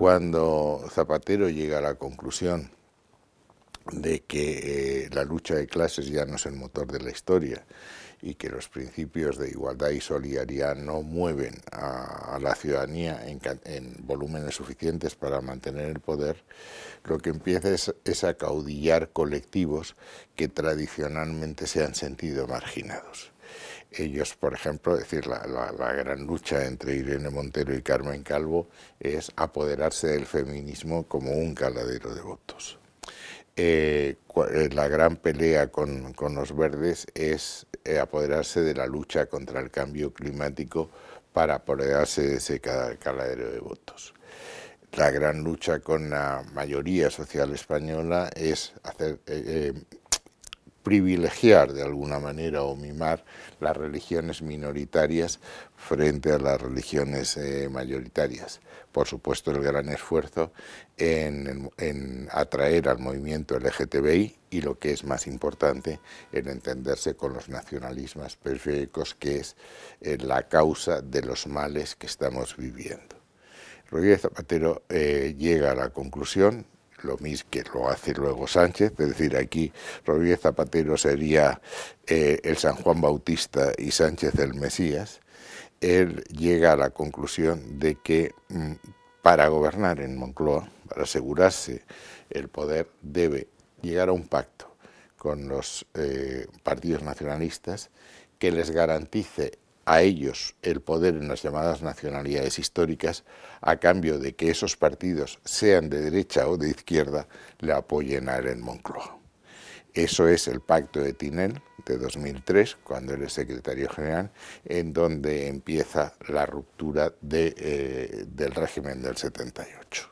cuando Zapatero llega a la conclusión de que eh, la lucha de clases ya no es el motor de la historia y que los principios de igualdad y solidaridad no mueven a, la ciudadanía en, volúmenes suficientes para mantener el poder, lo que empieza es, es a caudillar colectivos que tradicionalmente se han sentido marginados. Ellos, por ejemplo, decir, la, la, gran lucha entre Irene Montero y Carmen Calvo es apoderarse del feminismo como un caladero de votos. Eh, eh, la gran pelea con, con los verdes es eh, apoderarse de la lucha contra el cambio climático para apoderarse de ese caladero de votos. La gran lucha con la mayoría social española es hacer, privilegiar de alguna manera o mimar las religiones minoritarias frente a las religiones eh, mayoritarias. Por supuesto, el gran esfuerzo en, atraer al movimiento LGTBI y lo que es más importante, en entenderse con los nacionalismos periféricos, que es eh, la causa de los males que estamos viviendo. Rodríguez Zapatero eh, llega a la conclusión lo mismo que lo hace luego Sánchez, es decir, aquí Rodríguez Zapatero sería eh, el San Juan Bautista y Sánchez el Mesías, él llega a la conclusión de que mm, para gobernar en Moncloa, para asegurarse el poder, debe llegar a un pacto con los eh, partidos nacionalistas que les garantice a ellos el poder en las llamadas nacionalidades históricas a cambio de que esos partidos, sean de derecha o de izquierda, le apoyen a él en Moncloa. Eso es el pacto de Tinel de 2003, cuando él es secretario general, en donde empieza la ruptura de, eh, del régimen del 78.